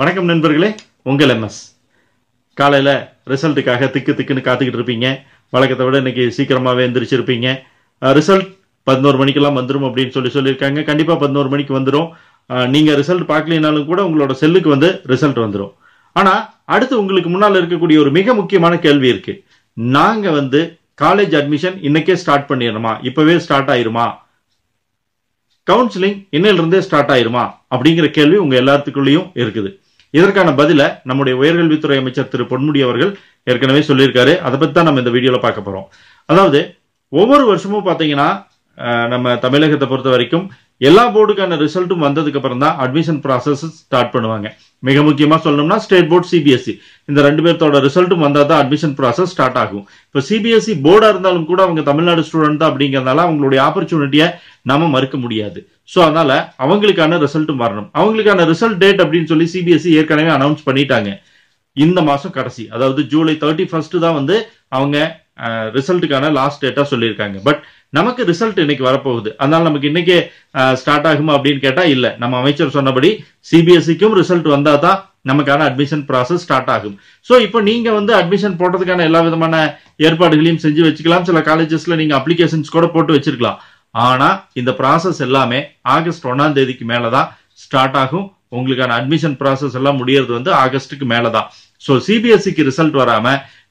வணக்கம் நண்பர்களே உங்கள் எம்எஸ் காலையில் ரிசல்ட்டுக்காக திக்கு திக்குன்னு காத்துக்கிட்டு இருப்பீங்க வழக்கத்தை விட இன்னைக்கு சீக்கிரமாகவே எந்திரிச்சிருப்பீங்க ரிசல்ட் பதினோரு மணிக்கெல்லாம் வந்துடும் அப்படின்னு சொல்லி சொல்லியிருக்காங்க கண்டிப்பாக பதினோரு மணிக்கு வந்துடும் நீங்கள் ரிசல்ட் பார்க்கலினாலும் கூட உங்களோட செல்லுக்கு வந்து ரிசல்ட் வந்துடும் ஆனால் அடுத்து உங்களுக்கு முன்னால் இருக்கக்கூடிய ஒரு மிக முக்கியமான கேள்வி இருக்குது நாங்கள் வந்து காலேஜ் அட்மிஷன் இன்னைக்கே ஸ்டார்ட் பண்ணிடணுமா இப்போவே ஸ்டார்ட் ஆயிருமா கவுன்சிலிங் இன்னிலிருந்தே ஸ்டார்ட் ஆயிருமா அப்படிங்கிற கேள்வி உங்க எல்லாத்துக்குள்ளேயும் இருக்குது இதற்கான பதில நம்முடைய உயர்கல்வித்துறை அமைச்சர் திரு பொன்முடி அவர்கள் ஏற்கனவே சொல்லியிருக்காரு அதை பத்தி தான் நம்ம இந்த வீடியோல பார்க்க போறோம் அதாவது ஒவ்வொரு வருஷமும் பாத்தீங்கன்னா நம்ம தமிழகத்தை பொறுத்த வரைக்கும் எல்லா போர்டுக்கான ரிசல்ட்டும் வந்ததுக்கு அப்புறம் தான் அட்மிஷன் ப்ராசஸ் ஸ்டார்ட் பண்ணுவாங்க மிக முக்கியமா சொல்லணும்னா ஸ்டேட் போர்ட் சிபிஎஸ்சி இந்த ரெண்டு பேர்த்தோட ரிசல்ட்டும் வந்தா தான் அட்மிஷன் ப்ராசஸ் ஸ்டார்ட் ஆகும் இப்போ சிபிஎஸ்சி போர்டா இருந்தாலும் கூட அவங்க தமிழ்நாடு ஸ்டூடெண்ட் தான் அப்படிங்கிறதுனால அவங்களுடைய ஆப்பர்ச்சுனிட்டியை நம்ம மறுக்க முடியாது ஸோ அதனால அவங்களுக்கான ரிசல்ட்டும் வரணும் அவங்களுக்கான ரிசல்ட் டேட் அப்படின்னு சொல்லி சிபிஎஸ்சி e ஏற்கனவே அனௌன்ஸ் பண்ணிட்டாங்க இந்த மாசம் கடைசி அதாவது ஜூலை தேர்ட்டி ஃபர்ஸ்ட் தான் வந்து அவங்க ரிசல்ட்டுக்கான லாஸ்ட் டேட்டா சொல்லியிருக்காங்க பட் நமக்கு ரிசல்ட் இன்னைக்கு வரப்போகுது அதனால நமக்கு இன்னைக்கே ஸ்டார்ட் ஆகுமா அப்படின்னு கேட்டா இல்ல நம்ம அமைச்சர் சொன்னபடி சிபிஎஸ்சிக்கும் ரிசல்ட் வந்தா தான் நமக்கான அட்மிஷன் ப்ராசஸ் ஸ்டார்ட் ஆகும் ஸோ இப்போ நீங்க வந்து அட்மிஷன் போடுறதுக்கான எல்லா விதமான ஏற்பாடுகளையும் செஞ்சு வச்சுக்கலாம் சில காலேஜஸ்ல நீங்க அப்ளிகேஷன்ஸ் கூட போட்டு வச்சிருக்கலாம் ஆனா இந்த ப்ராசஸ் எல்லாமே ஆகஸ்ட் ஒன்னாம் தேதிக்கு மேலதான் ஸ்டார்ட் ஆகும் உங்களுக்கான அட்மிஷன் ப்ராசஸ் எல்லாம் முடியறது வந்து ஆகஸ்ட்டுக்கு மேலதான் ஸோ சிபிஎஸ்சிக்கு ரிசல்ட் வராம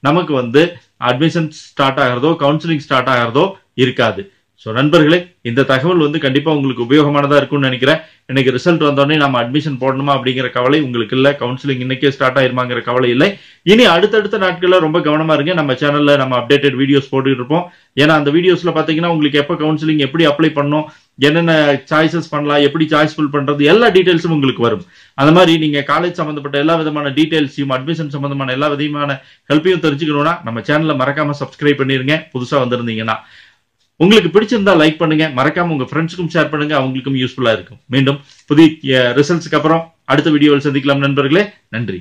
நமக்கு வந்து அட்மிஷன் ஸ்டார்ட் ஆகிறதோ கவுன்சிலிங் ஸ்டார்ட் ஆகிறதோ இருக்காது ஸோ நண்பர்களே இந்த தகவல் வந்து கண்டிப்பா உங்களுக்கு உபயோகமானதா இருக்கும்னு நினைக்கிறேன் இன்னைக்கு ரிசல்ட் வந்தோடனே நம்ம அட்மிஷன் போடணுமா அப்படிங்கிற கவலை உங்களுக்கு இல்லை கவுன்சிலிங் இன்னைக்கே ஸ்டார்ட் ஆயிருமாங்கிற கவலை இல்லை இனி அடுத்தடுத்த நாட்களில் ரொம்ப கவனமா இருங்க நம்ம சேனல்ல நம்ம அப்டேட்டட் வீடியோஸ் போட்டுட்டு இருப்போம் ஏன்னா அந்த வீடியோஸ்ல பாத்தீங்கன்னா உங்களுக்கு எப்போ கவுன்சிலிங் எப்படி அப்ளை பண்ணணும் என்னென்ன சாய்ஸஸ் பண்ணலாம் எப்படி சாய்ஸ் ஃபில் பண்றது எல்லா டீடைல்ஸும் உங்களுக்கு வரும் அந்த மாதிரி நீங்க காலேஜ் சம்பந்தப்பட்ட எல்லா விதமான டீடைல்ஸையும் அட்மிஷன் சம்பந்தமான எல்லா விதமான ஹெல்ப்பையும் தெரிஞ்சுக்கணும்னா நம்ம சேனல்ல மறக்காம சப்ஸ்கிரைப் பண்ணிருங்க புதுசா வந்திருந்தீங்கன்னா உங்களுக்கு பிடிச்சிருந்தா லைக் பண்ணுங்க மறக்காம உங்க ஃப்ரெண்ட்ஸுக்கும் ஷேர் பண்ணுங்க அவங்களுக்கும் யூஸ்ஃபுல்லா இருக்கும் மீண்டும் புதிய ரிசல்ட்ஸ்க்கு eh, அப்புறம் அடுத்த வீடியோவில் சந்திக்கலாம் நண்பர்களே நன்றி